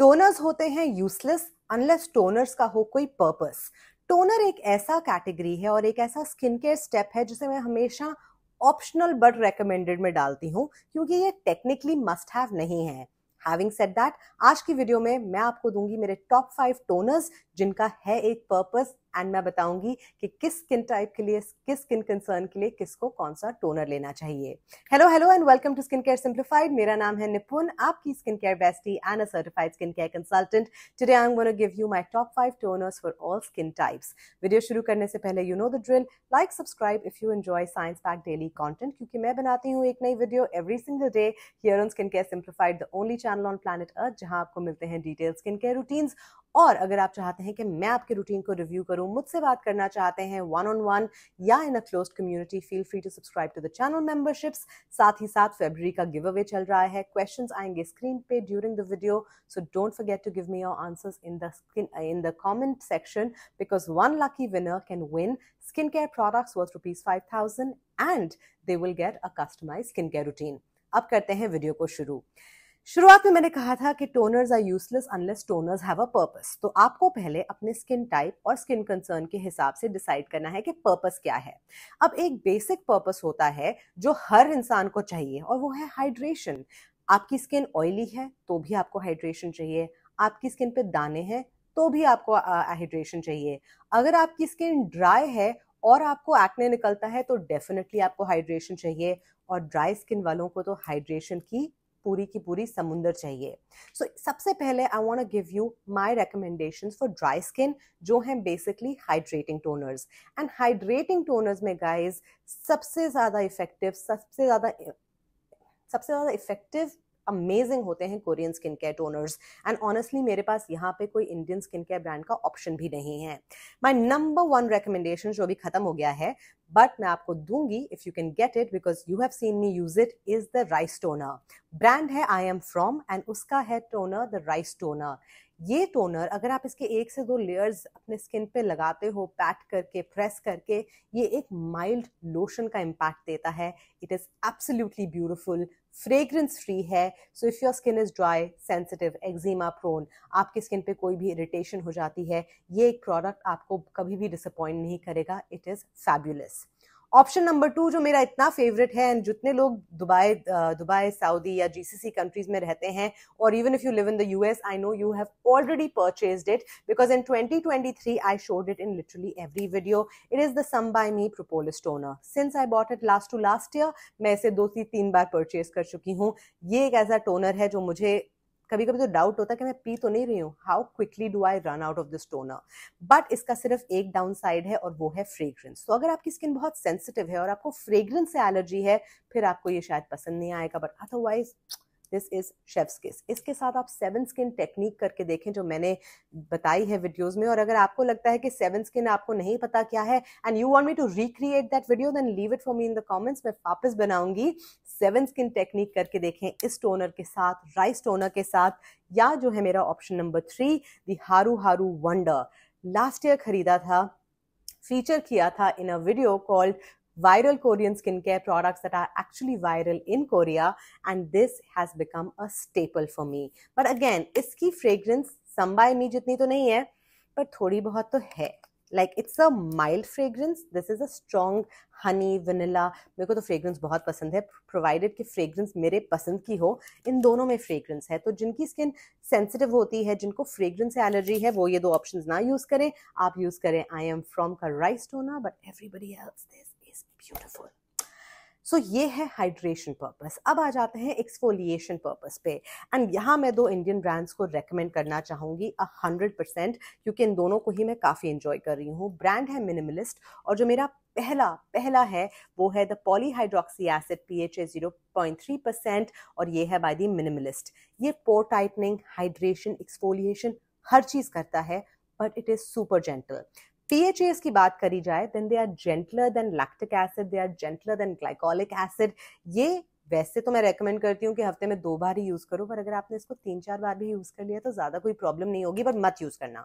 Toners होते हैं useless unless toners का हो कोई पर्पस टोनर एक ऐसा कैटेगरी है और एक ऐसा स्किन केयर स्टेप है जिसे मैं हमेशा ऑप्शनल बट रेकमेंडेड में डालती हूँ क्योंकि ये टेक्निकली मस्ट हैव नहीं है हैविंग सेट दैट आज की वीडियो में मैं आपको दूंगी मेरे टॉप फाइव टोनर्स जिनका है एक पर्पस एंड मैं बताऊंगी कि किस स्किन टाइप के लिए किस स्किन कंसर्न के लिए किसको कौन सा टोनर लेना चाहिए hello hello and welcome to skin care simplified मेरा नाम है निपुण आपकी skin care bestie and a certified skin care consultant today I am gonna give you my top five toners for all skin types video शुरू करने से पहले you know the drill like subscribe if you enjoy science pack daily content क्योंकि मैं बनाती हूँ एक नई video every single day here on skin care simplified the only channel on planet earth जहां आपको मिलते हैं डिटेल स्किन केयर रूटीन और अगर आप चाहते हैं कि मैं आपके रूटीन को रिव्यू करूं मुझसे बात करना चाहते हैं वन ऑन वन या in a close community feel free to subscribe to the channel memberships साथ ही साथ फेबरी का गिव अवे चल रहा है क्वेश्चंस आएंगे स्क्रीन पे during the video so don't forget to give me your answers in the skin in the comment section because one lucky winner can win skin care products worth rupees five thousand and they will get a customize skin care routine अब करते हैं video को शुरू शुरुआत में मैंने कहा था कि toners are useless unless toners have a purpose तो आपको पहले अपने स्किन टाइप और स्किन कंसर्न के हिसाब से डिसाइड करना है कि पर्पस क्या है अब एक बेसिक पर्पस होता है जो हर इंसान को चाहिए और वो है हाइड्रेशन आपकी स्किन ऑयली है तो भी आपको हाइड्रेशन चाहिए आपकी स्किन पे दाने हैं तो भी आपको हाइड्रेशन चाहिए अगर आपकी स्किन ड्राई है और आपको एक्ने निकलता है तो डेफिनेटली आपको हाइड्रेशन चाहिए और ड्राई स्किन वालों को तो हाइड्रेशन की पूरी की पूरी समुंदर चाहिए सो so, सबसे पहले I want give you my recommendation for dry skin जो हैं basically hydrating toners and hydrating toners में गाइज सबसे ज़्यादा इफेक्टिव सबसे ज़्यादा सबसे ज़्यादा इफेक्टिव अमेजिंग होते हैं Korean skin care toners and honestly मेरे पास यहाँ पे कोई इंडियन स्किन केयर ब्रांड का ऑप्शन भी नहीं है माई नंबर वन रिकमेंडेशन जो अभी खत्म हो गया है बट मैं आपको दूंगी if you can get it because you have seen me use it is the rice toner brand है आई एम फ्रॉम एंड उसका है टोनर द राइस टोनर ये टोनर अगर आप इसके एक से दो लेयर्स अपने स्किन पे लगाते हो पैट करके प्रेस करके ये एक माइल्ड लोशन का इम्पैक्ट देता है it is absolutely beautiful fragrance free है so if your skin is dry sensitive eczema prone आपकी स्किन पे कोई भी इरिटेशन हो जाती है ये एक प्रोडक्ट आपको कभी भी डिसअपॉइंट नहीं करेगा it is fabulous option number two जो मेरा इतना फेवरेट है एंड जितने लोग दुबई दुबई सऊदी या जीसीसी कंट्रीज में रहते हैं और even if you live in the US I know you have already purchase it because in 2023 I showed it in literally every video it is the some by mi propolis toner since I bought it last to last year मैं इसे दो से तीन बार purchase कर चुकी हूँ ये एक ऐसा टोनर है जो मुझे कभी कभी तो डाउट होता है कि मैं पी तो नहीं रही हूँ how quickly do I run out of this toner but इसका सिर्फ एक डाउन साइड है और वो है फ्रेग्रेंस तो अगर आपकी स्किन बहुत सेंसिटिव है और आपको फ्रेग्रेंस से एलर्जी है फिर आपको ये शायद पसंद नहीं आएगा but otherwise this is chef's kiss इसके साथ आप सेवन स्किन टेक्निक करके देखें जो मैंने बताई है वीडियोस में और अगर आपको लगता है कि सेवन स्किन आपको नहीं पता क्या है and you want me to recreate that video then leave it for me in the comments मैं वापस बनाऊंगी सेवन स्किन टेक्निक करके देखें इस टोनर के साथ राइस टोनर के साथ या जो है मेरा ऑप्शन नंबर थ्री दी हारू हारू वंडर लास्ट ईयर खरीदा था फीचर किया था in a video called viral Korean skincare products that are actually viral in Korea, and this has become a staple for me. But again, इसकी fragrance some by mi जितनी तो नहीं है पर थोड़ी बहुत तो है like it's a mild fragrance this is a strong honey vanilla मेरे को तो फ्रेग्रेंस बहुत पसंद है प्रोवाइडेड कि फ्रेग्रेंस मेरे पसंद की हो इन दोनों में फ्रेग्रेंस है तो जिनकी स्किन सेंसिटिव होती है जिनको फ्रेग्रेंस से एलर्जी है वो ये दो ऑप्शंस ना यूज़ करें आप यूज़ करें आई एम फ्रॉम का rice toner but everybody helps this beautiful so so, ये है हाइड्रेशन पर्पस अब आ जाते हैं एक्सफोलिएशन पर्पस पे एंड यहाँ मैं दो इंडियन ब्रांड्स को रेकमेंड करना चाहूँगी अ हंड्रेड परसेंट क्योंकि इन दोनों को ही मैं काफ़ी इन्जॉय कर रही हूँ ब्रांड है मिनिमलिस्ट और जो मेरा पहला पहला है वो है the polyhydroxy acid P H A zero point three percent और ये है बाय दी मिनिमलिस्ट ये पोर टाइटनिंग हाइड्रेशन एक्सफोलिएशन हर चीज़ करता है but it is super gentle PHAs की बात करी जाए then they are gentler than lactic acid they are gentler than glycolic acid ये वैसे तो मैं रेकमेंड करती हूँ कि हफ्ते में दो बार ही यूज़ करो पर अगर आपने इसको तीन चार बार भी यूज़ कर लिया तो ज़्यादा कोई प्रॉब्लम नहीं होगी बट मत यूज़ करना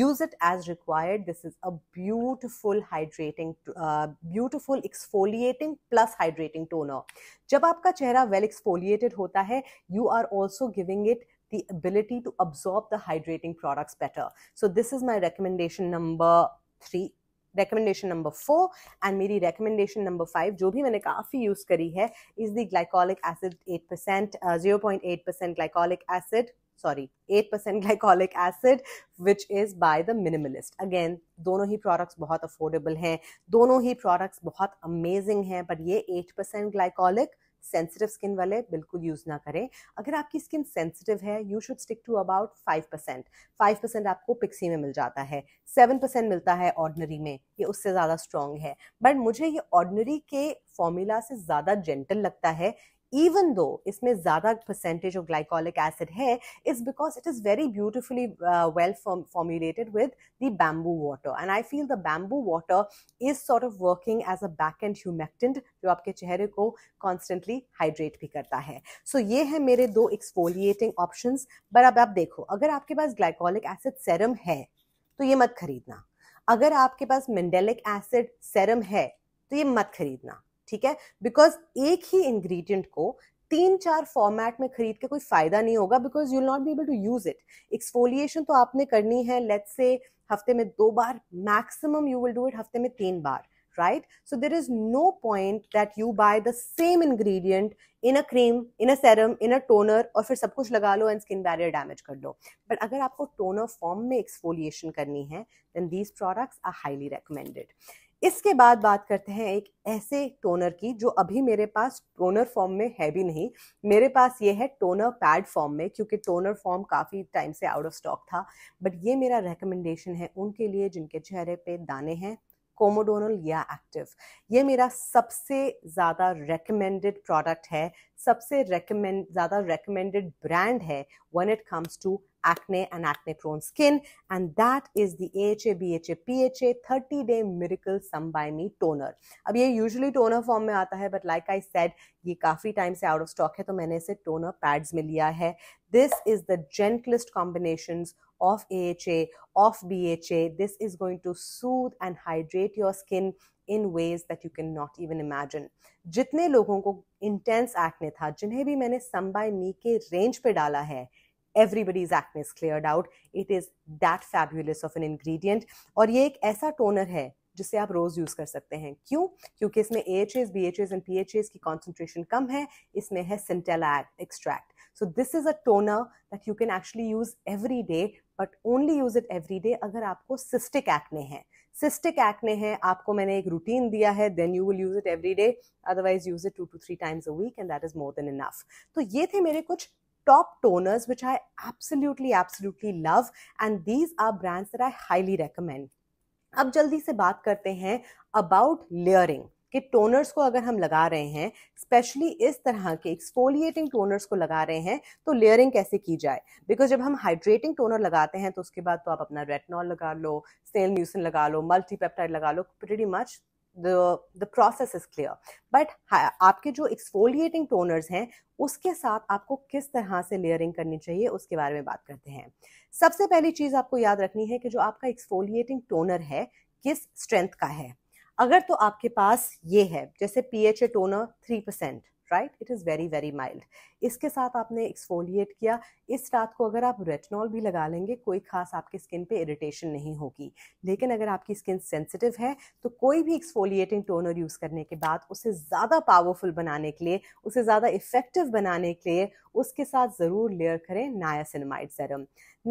use it as required this is a beautiful hydrating beautiful exfoliating plus hydrating toner जब आपका चेहरा वेल एक्सफोलिएटेड होता है you are also giving it the ability to absorb the hydrating products better. So this is my recommendation number three recommendation number four and मेरी recommendation number five जो भी मैंने काफ़ी यूज़ करी है is the glycolic acid eight percent zero point eight percent glycolic acid sorry eight percent glycolic acid which is by the minimalist again दोनों ही products बहुत अफोर्डेबल हैं दोनों ही प्रोडक्ट्स बहुत अमेजिंग हैं बट ये eight percent glycolic sensitive skin वाले बिल्कुल यूज़ ना करें अगर आपकी स्किन सेंसिटिव है you should stick to about five percent five percent आपको पिक्सी में मिल जाता है सेवन परसेंट मिलता है ऑर्डनरी में ये उससे ज़्यादा स्ट्रॉन्ग है बट मुझे ये ऑर्डनरी के फॉर्मूला से ज़्यादा जेंटल लगता है even though इसमें ज़्यादा percentage of glycolic acid है, is because it is very beautifully uh, well form formulated with the bamboo water. And I feel the bamboo water is sort of working as a back-end humectant जो आपके चेहरे को constantly hydrate भी करता है. So ये है मेरे दो exfoliating options. पर अब आप देखो, अगर आपके पास glycolic acid serum है, तो ये मत खरीदना. अगर आपके पास मिंडेलिक एसिड सेरम है तो ये मत खरीदना ठीक है बिकॉज एक ही इंग्रेडिएंट को तीन चार फॉर्मेट में खरीद के कोई फायदा नहीं होगा because you not be able to use it exfoliation तो आपने करनी है लेट से हफ्ते में दो बार maximum you will do it हफ्ते में तीन बार right so there is no point that you buy the same ingredient in a cream in a serum in a toner और फिर सब कुछ लगा लो एंड स्किन बैरियर डैमेज कर लो बट अगर आपको टोनर फॉर्म में एक्सफोलिएशन करनी है then these products are highly recommended इसके बाद बात करते हैं एक ऐसे टोनर की जो अभी मेरे पास टोनर फॉर्म में है भी नहीं मेरे पास ये है टोनर पैड फॉर्म में क्योंकि टोनर फॉर्म काफ़ी टाइम से आउट ऑफ स्टॉक था बट ये मेरा रिकमेंडेशन है उनके लिए जिनके चेहरे पे दाने हैं कोमोडोनल या एक्टिव ये मेरा सबसे ज़्यादा रेकमेंडेड प्रोडक्ट है सबसे रेकमेंड ज़्यादा रेकमेंडेड ब्रांड है one it comes to acne and acne prone skin. And that is the AHA BHA PHA 30 day miracle sun by me toner ab ye usually toner form mein aata hai but like i said ye kafi time se out of stock hai to maine ise toner pads mein liya hai this is the gentlest combinations of AHA, of BHA. This is going to soothe and hydrate your skin in ways that you cannot even imagine. जितने लोगों को intense acne था जिन्हें भी मैंने संबाई मी के range पे डाला है everybody's acne is cleared out it is that fabulous of an ingredient और ये एक ऐसा टोनर है जिसे आप रोज यूज कर सकते हैं क्यों क्योंकि इसमें A H S B H S and P H S की कॉन्सेंट्रेशन कम है इसमें है centella extract so this is a toner that you can actually use every day but only use it every day अगर आपको cystic acne हैं cystic acne हैं आपको मैंने एक रूटीन दिया है then you will use it every day otherwise use it two to three times a week and that is more than enough तो ये थे मेरे कुछ top toners, which I absolutely, absolutely love. And these are brands that I highly recommend. अब जल्दी से बात करते हैं अबाउट लेयरिंग कि टोनर्स को अगर हम लगा रहे हैं स्पेशली इस तरह के एक्सफोलिएटिंग टोनर्स को लगा रहे हैं तो लेयरिंग कैसे की जाए बिकॉज जब हम हाइड्रेटिंग टोनर लगाते हैं तो उसके बाद तो आप अपना रेटनॉल लगा लो सेल म्यूसिन लगा लो मल्टीपेप्टाइड लगा लो pretty much the the process is clear आपके जो exfoliating toners हैं उसके साथ आपको किस तरह से लेयरिंग करनी चाहिए उसके बारे में बात करते हैं सबसे पहली चीज़ आपको याद रखनी है कि जो आपका एक्सफोलिएटिंग टोनर है किस स्ट्रेंथ का है अगर तो आपके पास ये है जैसे P H A toner three percent right it is very very mild इसके साथ आपने एक्सफोलिएट किया इस रात को अगर आप रेटनॉल भी लगा लेंगे कोई खास आपके स्किन पे इरिटेशन नहीं होगी लेकिन अगर आपकी स्किन सेंसिटिव है तो कोई भी एक्सफोलिएटिंग टोनर यूज़ करने के बाद उसे ज़्यादा पावरफुल बनाने के लिए उसे ज़्यादा इफेक्टिव बनाने के लिए उसके साथ ज़रूर लेयर करें niacinamide serum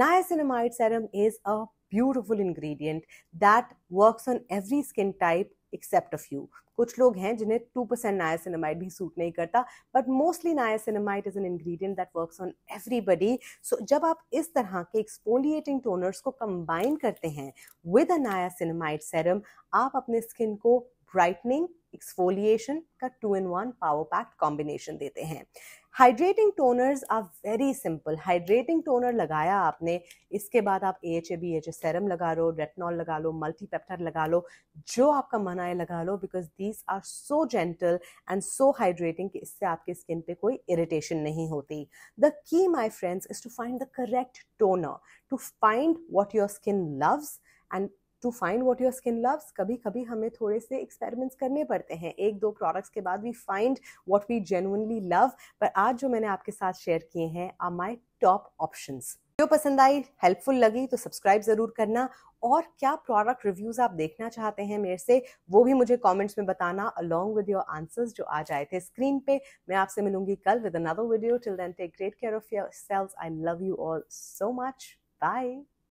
niacinamide serum is a beautiful ingredient that works on every skin type except a few कुछ लोग हैं जिन्हें टू परसेंट सिनेमाइट भी सूट नहीं करता but mostly niacinamide is an ingredient that works on everybody so जब आप इस तरह के एक्सपोलिएटिंग टोनर्स को कंबाइन करते हैं विद अ नायासिनमाइड सेरम आप अपने स्किन को ब्राइटनिंग एक्सफोलिएशन का two in one power pact combination देते हैं hydrating toners are very simple hydrating toner लगाया आपने इसके बाद आप A H A B H A serum लगा लो रेटनॉल लगा लो मल्टीपेप्टर लगा लो जो आपका मन आए लगा लो because these are so gentle and so hydrating कि इससे आपके स्किन पे कोई इरिटेशन नहीं होती the key my friends is to find the correct toner to find what your skin loves and to find what your skin loves कभी कभी हमें थोड़े से एक्सपेरिमेंट्स करने पड़ते हैं एक दो प्रोडक्ट्स के बाद we find what we genuinely love पर आज जो मैंने आपके साथ शेयर किए हैं आर माई टॉप ऑप्शन जो पसंद आई हेल्पफुल लगी तो सब्सक्राइब ज़रूर करना और क्या प्रोडक्ट रिव्यूज आप देखना चाहते हैं मेरे से वो भी मुझे कमेंट्स में बताना अलोंग विद योर आंसर्स जो आज आए थे स्क्रीन पे मैं आपसे मिलूंगी कल with another video till then take great care of yourselves I love you all so much bye